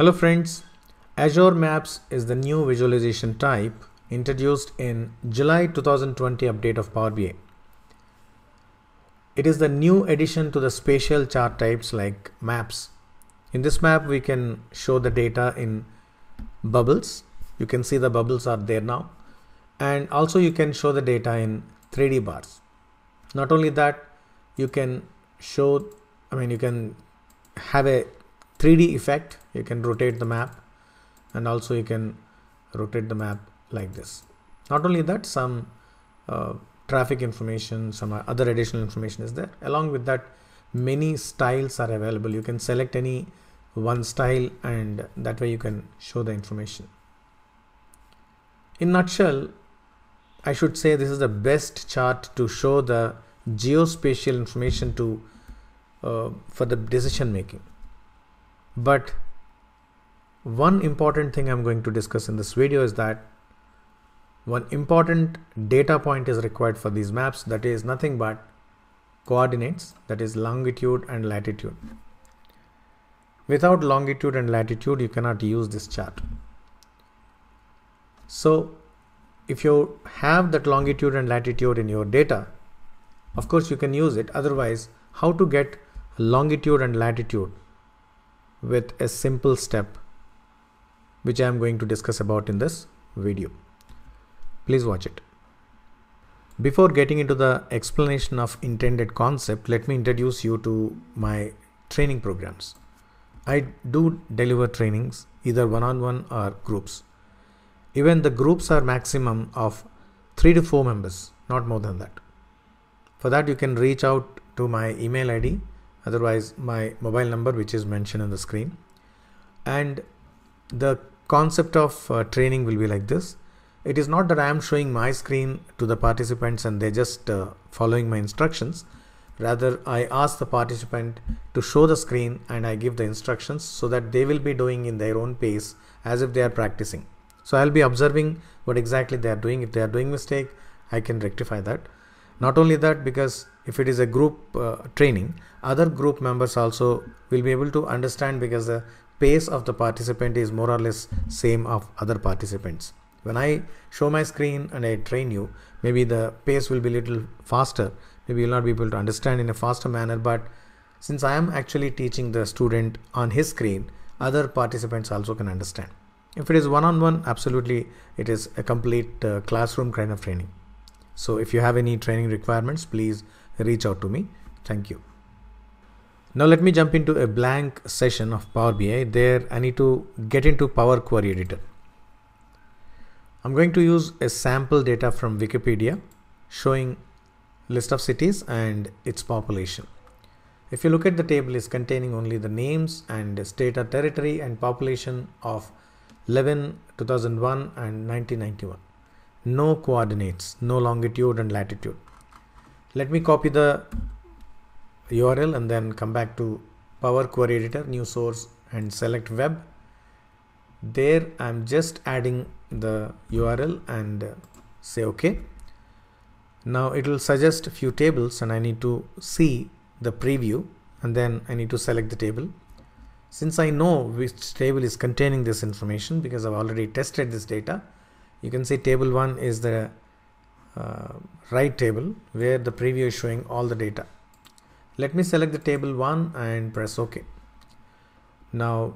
Hello friends, Azure Maps is the new visualization type introduced in July 2020 update of Power BI. It is the new addition to the spatial chart types like maps. In this map, we can show the data in bubbles. You can see the bubbles are there now. And also you can show the data in 3D bars. Not only that, you can show, I mean, you can have a 3D effect. You can rotate the map and also you can rotate the map like this. Not only that, some uh, traffic information, some other additional information is there. Along with that, many styles are available. You can select any one style and that way you can show the information. In nutshell, I should say this is the best chart to show the geospatial information to uh, for the decision making. But one important thing I'm going to discuss in this video is that one important data point is required for these maps that is nothing but coordinates that is longitude and latitude. Without longitude and latitude you cannot use this chart. So if you have that longitude and latitude in your data of course you can use it otherwise how to get longitude and latitude with a simple step which I am going to discuss about in this video. Please watch it. Before getting into the explanation of intended concept, let me introduce you to my training programs. I do deliver trainings either one-on-one -on -one or groups. Even the groups are maximum of 3 to 4 members, not more than that. For that you can reach out to my email ID otherwise my mobile number which is mentioned on the screen and the concept of uh, training will be like this it is not that I am showing my screen to the participants and they just uh, following my instructions rather I ask the participant to show the screen and I give the instructions so that they will be doing in their own pace as if they are practicing so I'll be observing what exactly they are doing if they are doing mistake I can rectify that not only that because if it is a group uh, training other group members also will be able to understand because the pace of the participant is more or less same of other participants when i show my screen and i train you maybe the pace will be little faster maybe you'll not be able to understand in a faster manner but since i am actually teaching the student on his screen other participants also can understand if it is one-on-one -on -one, absolutely it is a complete uh, classroom kind of training so if you have any training requirements please reach out to me. Thank you. Now let me jump into a blank session of Power BI. There I need to get into Power Query Editor. I'm going to use a sample data from Wikipedia showing list of cities and its population. If you look at the table is containing only the names and state or territory and population of 11, 2001 and 1991. No coordinates, no longitude and latitude. Let me copy the URL and then come back to Power Query Editor, new source and select web. There I'm just adding the URL and uh, say OK. Now it will suggest a few tables and I need to see the preview and then I need to select the table. Since I know which table is containing this information because I've already tested this data, you can say table 1 is the uh, right table where the preview is showing all the data. Let me select the table 1 and press OK. Now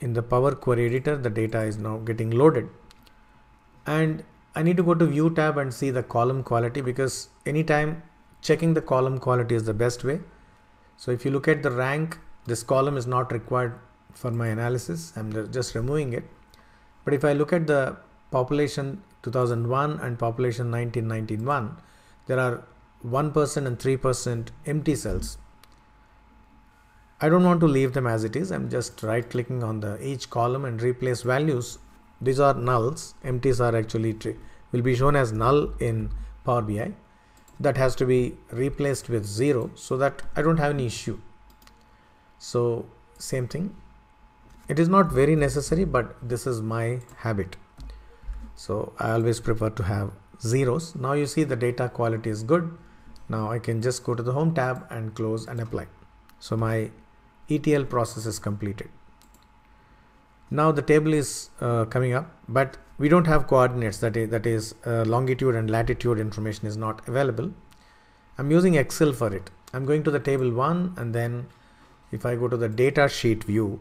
in the Power Query Editor the data is now getting loaded and I need to go to view tab and see the column quality because anytime checking the column quality is the best way. So if you look at the rank this column is not required for my analysis I'm just removing it but if I look at the population 2001 and population 1991, there are 1% and 3% empty cells. I don't want to leave them as it is. I'm just right clicking on the each column and replace values. These are nulls. Empties are actually will be shown as null in Power BI. That has to be replaced with zero so that I don't have any issue. So same thing. It is not very necessary, but this is my habit. So I always prefer to have zeros. Now you see the data quality is good. Now I can just go to the home tab and close and apply. So my ETL process is completed. Now the table is uh, coming up, but we don't have coordinates that is, that is uh, longitude and latitude information is not available. I'm using Excel for it. I'm going to the table one and then if I go to the data sheet view,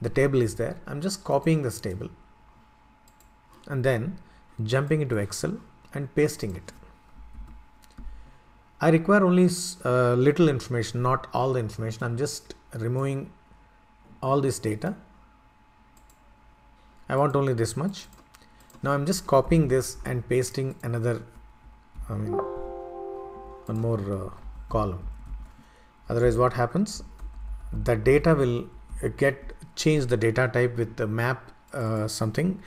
the table is there. I'm just copying this table and then jumping into Excel and pasting it. I require only uh, little information, not all the information. I'm just removing all this data. I want only this much. Now I'm just copying this and pasting another, I mean, one more uh, column. Otherwise what happens? The data will get change the data type with the map uh, something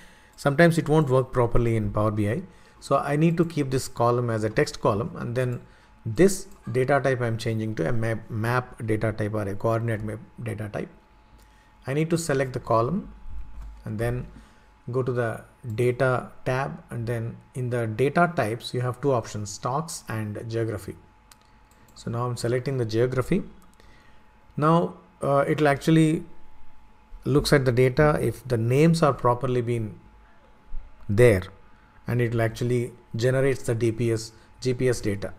sometimes it won't work properly in Power BI. So I need to keep this column as a text column and then this data type I'm changing to a map, map data type or a coordinate map data type. I need to select the column and then go to the data tab and then in the data types you have two options stocks and geography. So now I'm selecting the geography. Now uh, it'll actually looks at the data if the names are properly been there and it will actually generates the DPS GPS data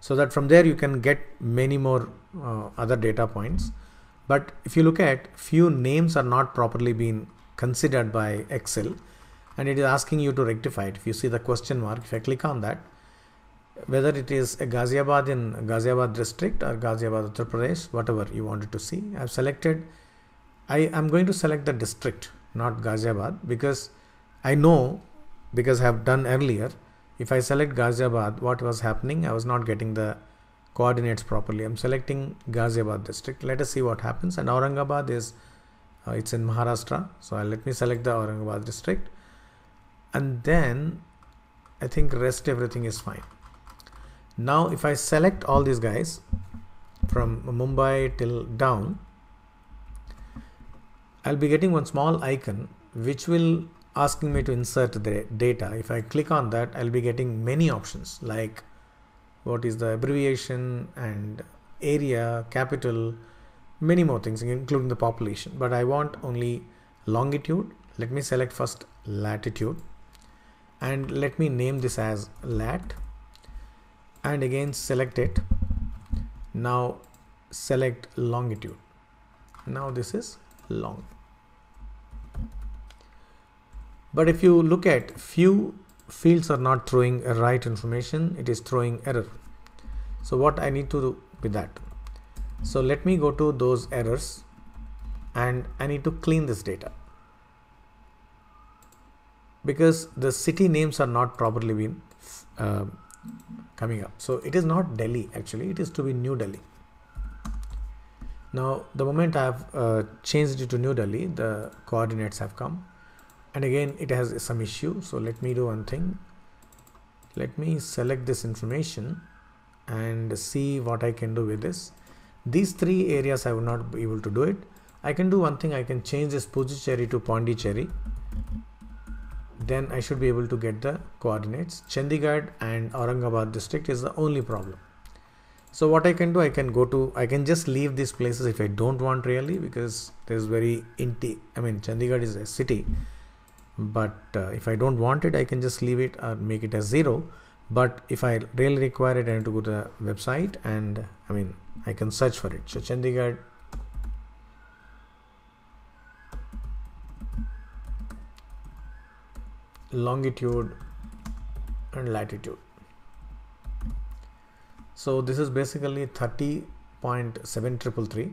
so that from there you can get many more uh, other data points. But if you look at few names are not properly being considered by Excel and it is asking you to rectify it. If you see the question mark, if I click on that, whether it is Ghaziabad in Ghaziabad district or Ghaziabad Uttar Pradesh, whatever you wanted to see, I've selected, I am going to select the district, not Ghaziabad because I know because I have done earlier, if I select Ghaziabad, what was happening? I was not getting the coordinates properly. I'm selecting Ghaziabad district. Let us see what happens. And Aurangabad is, uh, it's in Maharashtra. So I'll, let me select the Aurangabad district. And then I think rest everything is fine. Now if I select all these guys from Mumbai till down, I'll be getting one small icon which will asking me to insert the data. If I click on that, I'll be getting many options like what is the abbreviation and area, capital, many more things, including the population. But I want only longitude. Let me select first latitude and let me name this as lat and again select it. Now select longitude. Now this is long. But if you look at few fields are not throwing right information, it is throwing error. So what I need to do with that. So let me go to those errors and I need to clean this data because the city names are not properly been uh, coming up. So it is not Delhi actually, it is to be New Delhi. Now the moment I have uh, changed it to New Delhi, the coordinates have come and again it has some issue so let me do one thing let me select this information and see what I can do with this these three areas I will not be able to do it I can do one thing I can change this Puducherry to Pondicherry then I should be able to get the coordinates Chandigarh and Aurangabad district is the only problem so what I can do I can go to I can just leave these places if I don't want really because there's very inti I mean Chandigarh is a city but uh, if I don't want it I can just leave it or make it as 0 but if I really require it I need to go to the website and I mean I can search for it so Chandigarh longitude and latitude so this is basically 30.7333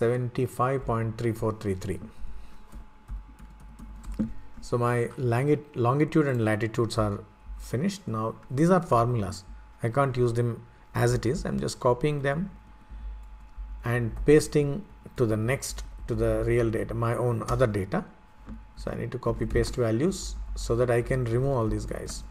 75.3433. So my longitude and latitudes are finished. Now these are formulas. I can't use them as it is. I'm just copying them and pasting to the next to the real data, my own other data. So I need to copy paste values so that I can remove all these guys.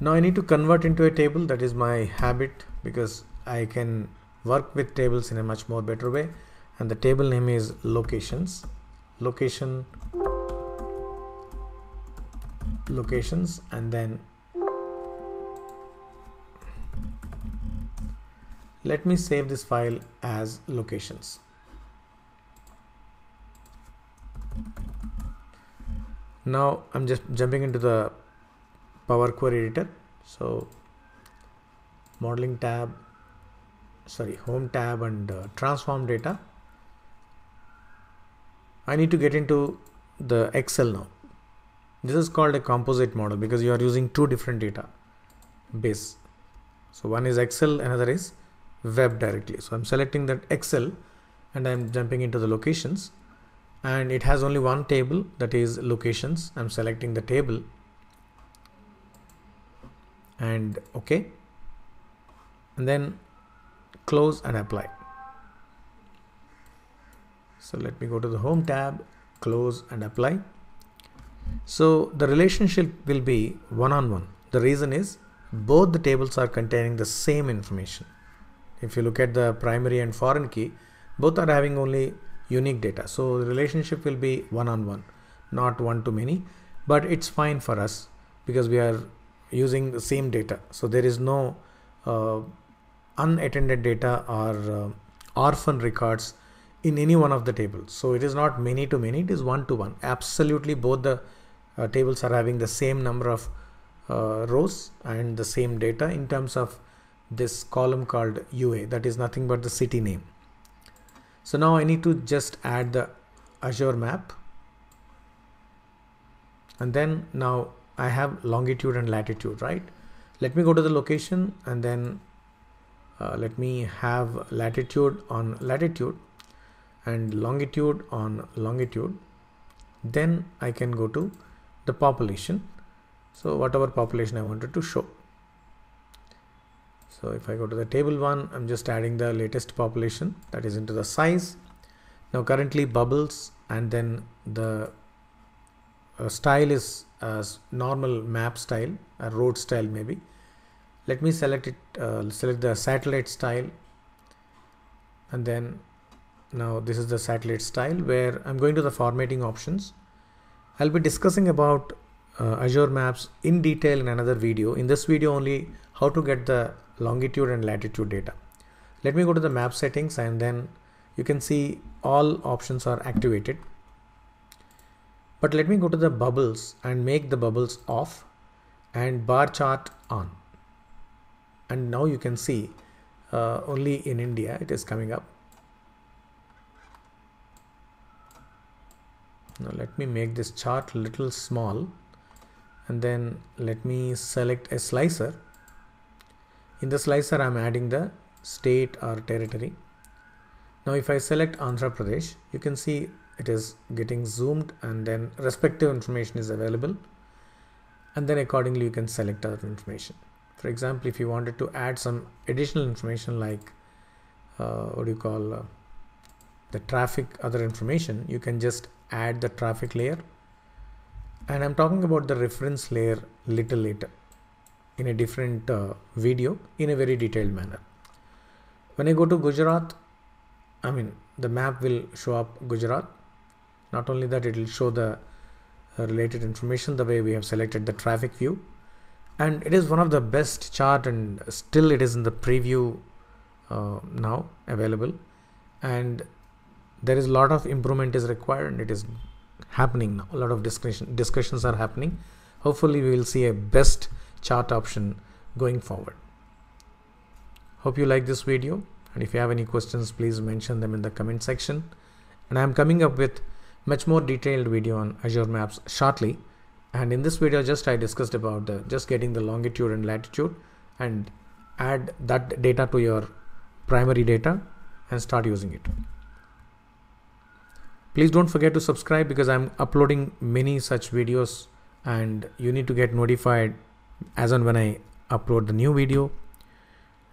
Now I need to convert into a table that is my habit because I can work with tables in a much more better way and the table name is locations location locations and then let me save this file as locations now I'm just jumping into the power query editor so modeling tab sorry home tab and uh, transform data I need to get into the Excel now this is called a composite model because you are using two different data base so one is Excel another is web directly so I'm selecting that Excel and I'm jumping into the locations and it has only one table that is locations I'm selecting the table and okay and then close and apply. So let me go to the home tab, close and apply. So the relationship will be one on one. The reason is both the tables are containing the same information. If you look at the primary and foreign key, both are having only unique data. So the relationship will be one on one, not one to many, but it's fine for us because we are using the same data. So there is no uh, unattended data or uh, orphan records in any one of the tables. So it is not many to many, it is one to one. Absolutely both the uh, tables are having the same number of uh, rows and the same data in terms of this column called UA that is nothing but the city name. So now I need to just add the Azure map and then now I have longitude and latitude right. Let me go to the location and then uh, let me have latitude on latitude and longitude on longitude then I can go to the population so whatever population I wanted to show so if I go to the table one I'm just adding the latest population that is into the size now currently bubbles and then the uh, style is as uh, normal map style a road style maybe let me select it uh, select the satellite style and then now this is the satellite style where I'm going to the formatting options I'll be discussing about uh, Azure Maps in detail in another video in this video only how to get the longitude and latitude data let me go to the map settings and then you can see all options are activated but let me go to the bubbles and make the bubbles off and bar chart on and now you can see uh, only in India it is coming up. Now let me make this chart little small and then let me select a slicer. In the slicer I'm adding the state or territory. Now if I select Andhra Pradesh you can see it is getting zoomed and then respective information is available and then accordingly you can select other information. For example, if you wanted to add some additional information like uh, what do you call uh, the traffic other information, you can just add the traffic layer. And I'm talking about the reference layer little later in a different uh, video in a very detailed manner. When I go to Gujarat, I mean, the map will show up Gujarat. Not only that, it will show the uh, related information the way we have selected the traffic view and it is one of the best chart and still it is in the preview uh, now available and there is a lot of improvement is required and it is happening now a lot of discussion discussions are happening hopefully we will see a best chart option going forward hope you like this video and if you have any questions please mention them in the comment section and i am coming up with much more detailed video on azure maps shortly and in this video, just I discussed about the, just getting the longitude and latitude and add that data to your primary data and start using it. Please don't forget to subscribe because I'm uploading many such videos and you need to get notified as and when I upload the new video.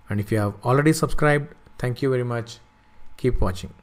And if you have already subscribed, thank you very much. Keep watching.